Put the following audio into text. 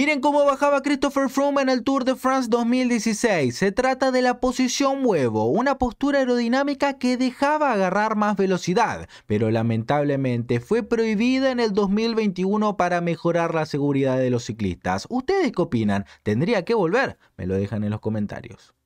Miren cómo bajaba Christopher Froome en el Tour de France 2016. Se trata de la posición huevo, una postura aerodinámica que dejaba agarrar más velocidad, pero lamentablemente fue prohibida en el 2021 para mejorar la seguridad de los ciclistas. ¿Ustedes qué opinan? ¿Tendría que volver? Me lo dejan en los comentarios.